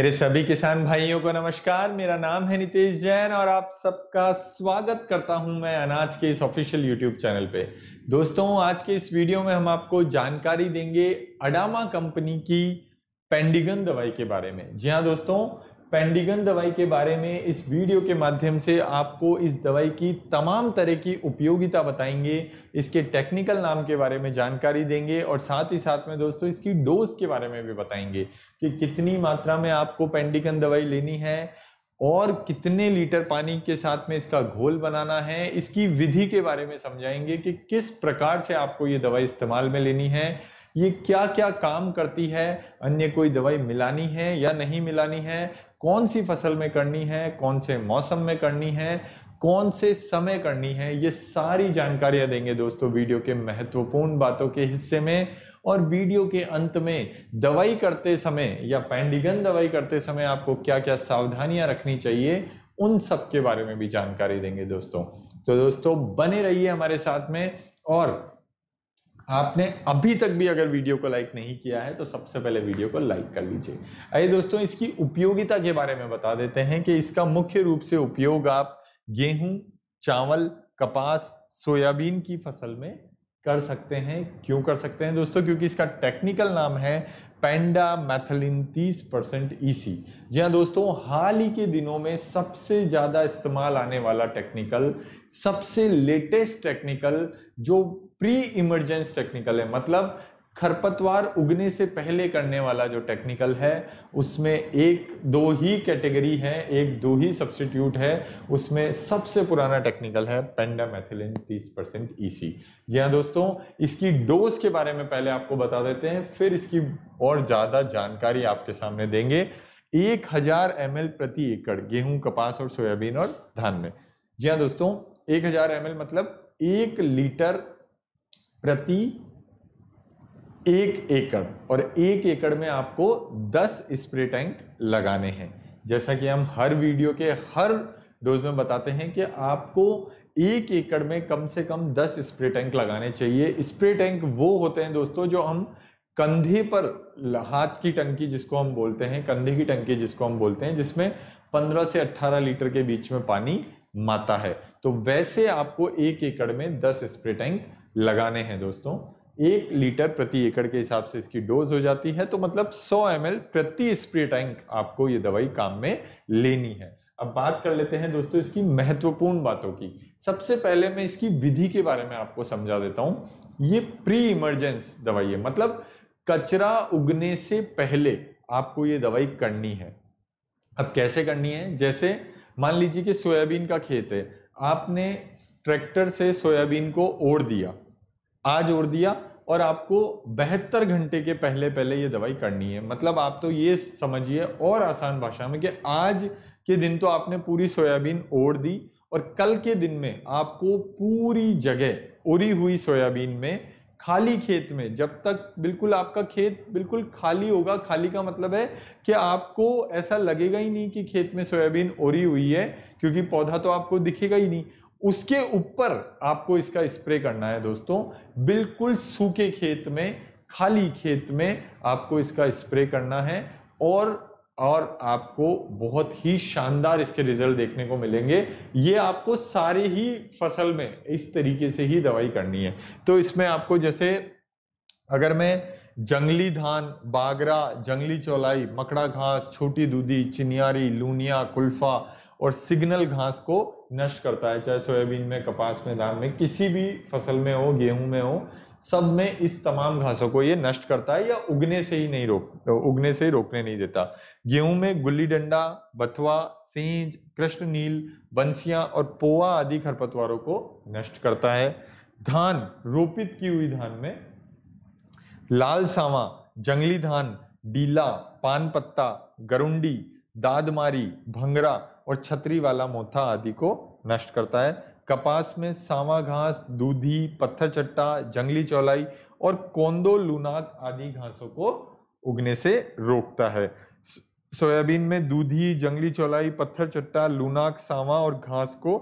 मेरे सभी किसान भाइयों को नमस्कार मेरा नाम है नितेश जैन और आप सबका स्वागत करता हूं मैं अनाज के इस ऑफिशियल यूट्यूब चैनल पे दोस्तों आज के इस वीडियो में हम आपको जानकारी देंगे अडामा कंपनी की पेंडिगन दवाई के बारे में जी हाँ दोस्तों पेंडिगन दवाई के बारे में इस वीडियो के माध्यम से आपको इस दवाई की तमाम तरह की उपयोगिता बताएंगे इसके टेक्निकल नाम के बारे में जानकारी देंगे और साथ ही साथ में दोस्तों इसकी डोज के बारे में भी बताएंगे कि कितनी मात्रा में आपको पेंडिगन दवाई लेनी है और कितने लीटर पानी के साथ में इसका घोल बनाना है इसकी विधि के बारे में समझाएंगे कि किस प्रकार से आपको ये दवाई इस्तेमाल में लेनी है ये क्या क्या काम करती है अन्य कोई दवाई मिलानी है या नहीं मिलानी है कौन सी फसल में करनी है कौन से मौसम में करनी है कौन से समय करनी है ये सारी जानकारियां देंगे दोस्तों वीडियो के महत्वपूर्ण बातों के हिस्से में और वीडियो के अंत में दवाई करते समय या पैंडिगन दवाई करते समय आपको क्या क्या सावधानियां रखनी चाहिए उन सब के बारे में भी जानकारी देंगे दोस्तों तो दोस्तों बने रहिए हमारे साथ में और आपने अभी तक भी अगर वीडियो को लाइक नहीं किया है तो सबसे पहले वीडियो को लाइक कर लीजिए आइए दोस्तों इसकी उपयोगिता के बारे में बता देते हैं कि इसका मुख्य रूप से उपयोग आप गेहूं चावल कपास सोयाबीन की फसल में कर सकते हैं क्यों कर सकते हैं दोस्तों क्योंकि इसका टेक्निकल नाम है पेंडा मैथलिन 30 परसेंट ई e जी हाँ दोस्तों हाल ही के दिनों में सबसे ज़्यादा इस्तेमाल आने वाला टेक्निकल सबसे लेटेस्ट टेक्निकल जो प्री इमरजेंस टेक्निकल है मतलब खरपतवार उगने से पहले करने वाला जो टेक्निकल है उसमें एक दो ही कैटेगरी है एक दो ही सब्सटीट्यूट है उसमें सबसे पुराना टेक्निकल है पेंडामेथिलिन 30 परसेंट ई e जी हाँ दोस्तों इसकी डोज के बारे में पहले आपको बता देते हैं फिर इसकी और ज़्यादा जानकारी आपके सामने देंगे एक हजार एम प्रति एकड़ गेहूं कपास और सोयाबीन और धान में जी हाँ दोस्तों एक हजार एम मतलब एक लीटर प्रति एक एकड़ और एक एकड़ में आपको 10 स्प्रे टैंक लगाने हैं जैसा कि हम हर वीडियो के हर डोज में बताते हैं कि आपको एक एकड़ में कम से कम 10 स्प्रे टैंक लगाने चाहिए स्प्रे टैंक वो होते हैं दोस्तों जो हम कंधे पर हाथ की टंकी जिसको हम बोलते हैं कंधे की टंकी जिसको हम बोलते हैं जिसमें 15 से 18 लीटर के बीच में पानी माता है तो वैसे आपको एक एकड़ में 10 स्प्रे टैंक लगाने हैं दोस्तों एक लीटर प्रति एकड़ के हिसाब से इसकी डोज हो जाती है तो मतलब 100 एम प्रति स्प्रे टैंक आपको ये दवाई काम में लेनी है अब बात कर लेते हैं दोस्तों इसकी महत्वपूर्ण बातों की सबसे पहले मैं इसकी विधि के बारे में आपको समझा देता हूँ ये प्री इमरजेंस दवाई है मतलब कचरा उगने से पहले आपको ये दवाई करनी है अब कैसे करनी है जैसे मान लीजिए कि सोयाबीन का खेत है आपने ट्रैक्टर से सोयाबीन को ओढ़ दिया आज ओढ़ दिया और आपको बहत्तर घंटे के पहले पहले ये दवाई करनी है मतलब आप तो ये समझिए और आसान भाषा में कि आज के दिन तो आपने पूरी सोयाबीन ओढ़ दी और कल के दिन में आपको पूरी जगह ओरी हुई सोयाबीन में खाली खेत में जब तक बिल्कुल आपका खेत बिल्कुल खाली होगा खाली का मतलब है कि आपको ऐसा लगेगा ही नहीं कि खेत में सोयाबीन ओरी हुई है क्योंकि पौधा तो आपको दिखेगा ही नहीं उसके ऊपर आपको इसका स्प्रे करना है दोस्तों बिल्कुल सूखे खेत में खाली खेत में आपको इसका स्प्रे करना है और और आपको बहुत ही शानदार इसके रिजल्ट देखने को मिलेंगे ये आपको सारे ही फसल में इस तरीके से ही दवाई करनी है तो इसमें आपको जैसे अगर मैं जंगली धान बागरा जंगली चौलाई मकड़ा घास छोटी दूधी चिनियारी लूनिया कुल्फा और सिग्नल घास को नष्ट करता है चाहे सोयाबीन में कपास में धान में किसी भी फसल में हो गेहूं में हो सब में इस तमाम घासों को ये नष्ट करता है या उगने से ही नहीं रोक उगने से रोकने नहीं देता गेहूं में गुल्ली डंडा बथवा सेंज कृष्ण नील बंसियां और पोआ आदि खरपतवारों को नष्ट करता है धान रोपित की हुई धान में लाल सावा जंगली धान डीला पान पत्ता गरुंडी दादमारी भंगरा और छतरी वाला मोथा आदि को नष्ट करता है कपास में सावा घास दूधी पत्थर चट्टा जंगली चौलाई और कोंदो लूनाक आदि घासों को उगने से रोकता है सोयाबीन में दूधी जंगली चौलाई पत्थर चट्टा लूनाक सावा और घास को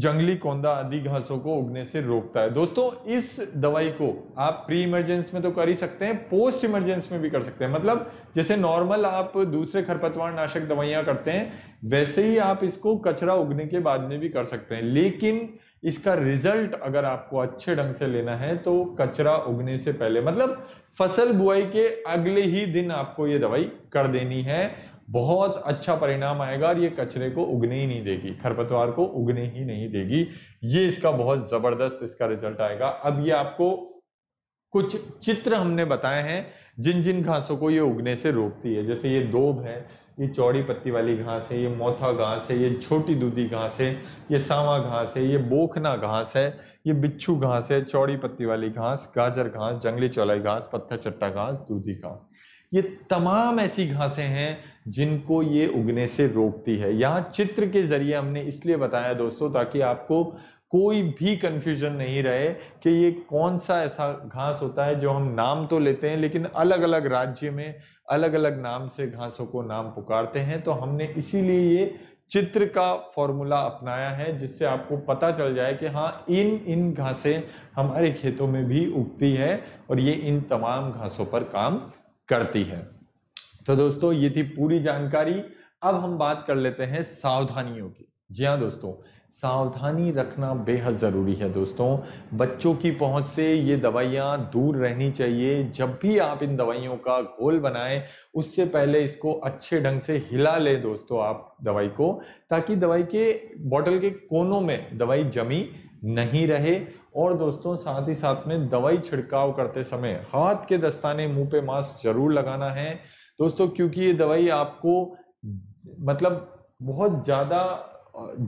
जंगली कौंदा आदि घासों को उगने से रोकता है दोस्तों इस दवाई को आप प्री इमरजेंस में तो कर ही सकते हैं पोस्ट इमरजेंस में भी कर सकते हैं मतलब जैसे नॉर्मल आप दूसरे खरपतवार नाशक दवाइयां करते हैं वैसे ही आप इसको कचरा उगने के बाद में भी कर सकते हैं लेकिन इसका रिजल्ट अगर आपको अच्छे ढंग से लेना है तो कचरा उगने से पहले मतलब फसल बुआई के अगले ही दिन आपको ये दवाई कर देनी है बहुत अच्छा परिणाम आएगा और ये कचरे को उगने ही नहीं देगी खरपतवार को उगने ही नहीं देगी ये इसका बहुत जबरदस्त इसका रिजल्ट आएगा अब ये आपको कुछ चित्र हमने बताए हैं जिन जिन घासों को ये उगने से रोकती है जैसे ये दोब है ये चौड़ी पत्ती वाली घास है ये मोथा घास है ये छोटी दूधी घास है ये सावा घास है ये बोखना घास है ये बिच्छू घास है चौड़ी पत्ती वाली घास गाजर घास जंगली चौलाई घास पत्थर चट्टा घास दूधी घास ये तमाम ऐसी घासें हैं जिनको ये उगने से रोकती है यहाँ चित्र के ज़रिए हमने इसलिए बताया दोस्तों ताकि आपको कोई भी कन्फ्यूजन नहीं रहे कि ये कौन सा ऐसा घास होता है जो हम नाम तो लेते हैं लेकिन अलग अलग राज्य में अलग अलग नाम से घासों को नाम पुकारते हैं तो हमने इसीलिए ये चित्र का फॉर्मूला अपनाया है जिससे आपको पता चल जाए कि हाँ इन इन घासें हमारे खेतों में भी उगती है और ये इन तमाम घासों पर काम करती है तो दोस्तों ये थी पूरी जानकारी अब हम बात कर लेते हैं सावधानियों की जी हाँ दोस्तों सावधानी रखना बेहद ज़रूरी है दोस्तों बच्चों की पहुंच से ये दवाइयाँ दूर रहनी चाहिए जब भी आप इन दवाइयों का घोल बनाएं उससे पहले इसको अच्छे ढंग से हिला लें दोस्तों आप दवाई को ताकि दवाई के बॉटल के कोनों में दवाई जमी नहीं रहे और दोस्तों साथ ही साथ में दवाई छिड़काव करते समय हाथ के दस्ताने मुंह पे मास्क जरूर लगाना है दोस्तों क्योंकि ये दवाई आपको मतलब बहुत ज़्यादा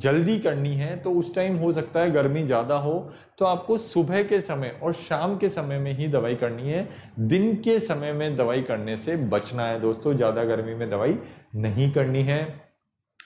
जल्दी करनी है तो उस टाइम हो सकता है गर्मी ज़्यादा हो तो आपको सुबह के समय और शाम के समय में ही दवाई करनी है दिन के समय में दवाई करने से बचना है दोस्तों ज़्यादा गर्मी में दवाई नहीं करनी है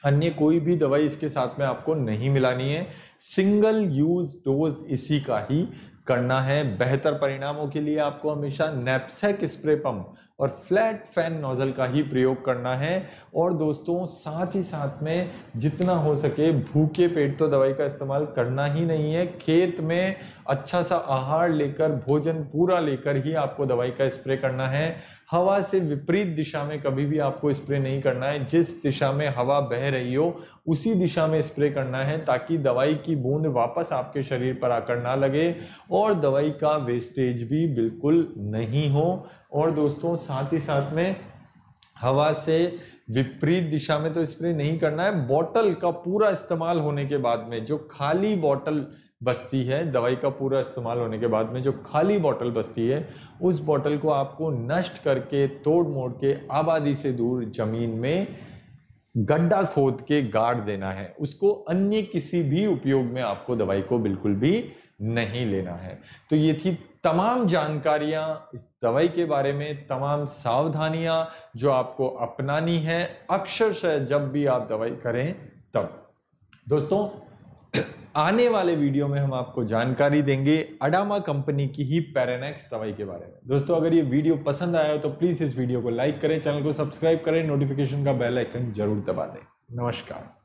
अन्य कोई भी दवाई इसके साथ में आपको नहीं मिलानी है सिंगल यूज डोज इसी का ही करना है बेहतर परिणामों के लिए आपको हमेशा नेपसेक स्प्रे पंप और फ्लैट फैन नोजल का ही प्रयोग करना है और दोस्तों साथ ही साथ में जितना हो सके भूखे पेट तो दवाई का इस्तेमाल करना ही नहीं है खेत में अच्छा सा आहार लेकर भोजन पूरा लेकर ही आपको दवाई का स्प्रे करना है हवा से विपरीत दिशा में कभी भी आपको स्प्रे नहीं करना है जिस दिशा में हवा बह रही हो उसी दिशा में स्प्रे करना है ताकि दवाई की बूंद वापस आपके शरीर पर आकर ना लगे और दवाई का वेस्टेज भी बिल्कुल नहीं हो और दोस्तों साथ ही साथ में हवा से विपरीत दिशा में तो स्प्रे नहीं करना है बॉटल का पूरा इस्तेमाल होने के बाद में जो खाली बॉटल बचती है दवाई का पूरा इस्तेमाल होने के बाद में जो खाली बॉटल बचती है उस बॉटल को आपको नष्ट करके तोड़ मोड़ के आबादी से दूर जमीन में गड्ढा खोद के गाड़ देना है उसको अन्य किसी भी उपयोग में आपको दवाई को बिल्कुल भी नहीं लेना है तो ये थी तमाम जानकारियाँ इस दवाई के बारे में तमाम सावधानियाँ जो आपको अपनानी है अक्षरशः जब भी आप दवाई करें तब दोस्तों आने वाले वीडियो में हम आपको जानकारी देंगे अडामा कंपनी की ही पेरानेक्स दवाई के बारे में दोस्तों अगर ये वीडियो पसंद आया हो तो प्लीज़ इस वीडियो को लाइक करें चैनल को सब्सक्राइब करें नोटिफिकेशन का बेल आइकन जरूर दबा दें नमस्कार